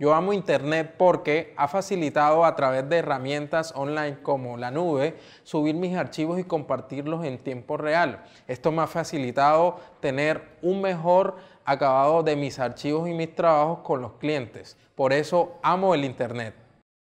Yo amo Internet porque ha facilitado a través de herramientas online como la nube subir mis archivos y compartirlos en tiempo real. Esto me ha facilitado tener un mejor acabado de mis archivos y mis trabajos con los clientes. Por eso amo el Internet.